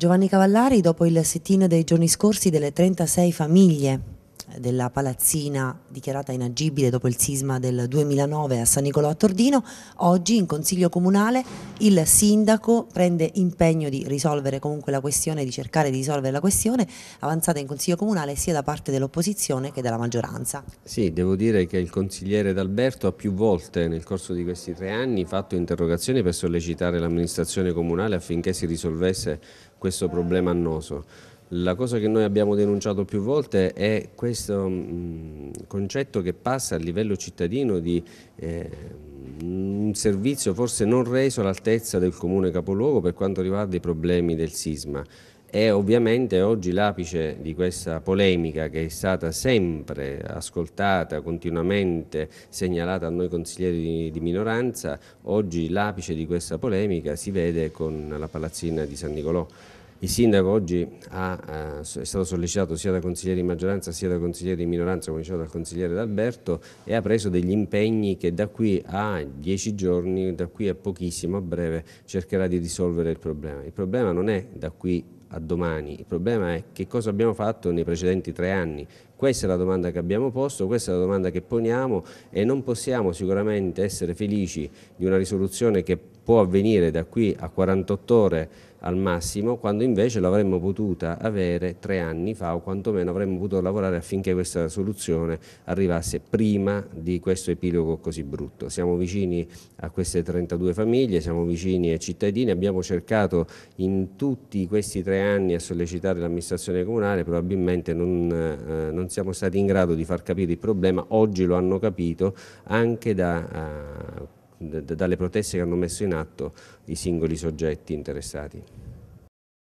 Giovanni Cavallari, dopo il sit-in dei giorni scorsi delle 36 famiglie della palazzina dichiarata inagibile dopo il sisma del 2009 a San Nicolò a Tordino, oggi in Consiglio Comunale il Sindaco prende impegno di risolvere comunque la questione, di cercare di risolvere la questione avanzata in Consiglio Comunale sia da parte dell'opposizione che dalla maggioranza. Sì, devo dire che il consigliere D'Alberto ha più volte nel corso di questi tre anni fatto interrogazioni per sollecitare l'amministrazione comunale affinché si risolvesse questo problema annoso. La cosa che noi abbiamo denunciato più volte è questo mh, mm, concetto che passa a livello cittadino di eh, un servizio forse non reso all'altezza del comune capoluogo per quanto riguarda i problemi del sisma. E ovviamente oggi l'apice di questa polemica che è stata sempre ascoltata, continuamente segnalata a noi consiglieri di, di minoranza, oggi l'apice di questa polemica si vede con la palazzina di San Nicolò. Il sindaco oggi ha, eh, è stato sollecitato sia da consiglieri di maggioranza sia da consiglieri di minoranza, come diceva dal consigliere D'Alberto, e ha preso degli impegni che da qui a dieci giorni, da qui a pochissimo, a breve, cercherà di risolvere il problema. Il problema non è da qui a domani, il problema è che cosa abbiamo fatto nei precedenti tre anni, questa è la domanda che abbiamo posto, questa è la domanda che poniamo e non possiamo sicuramente essere felici di una risoluzione che può avvenire da qui a 48 ore al massimo, quando invece l'avremmo potuta avere tre anni fa o quantomeno avremmo potuto lavorare affinché questa soluzione arrivasse prima di questo epilogo così brutto. Siamo vicini a queste 32 famiglie, siamo vicini ai cittadini, abbiamo cercato in tutti questi tre anni a sollecitare l'amministrazione comunale, probabilmente non, eh, non non siamo stati in grado di far capire il problema, oggi lo hanno capito anche da, uh, dalle proteste che hanno messo in atto i singoli soggetti interessati.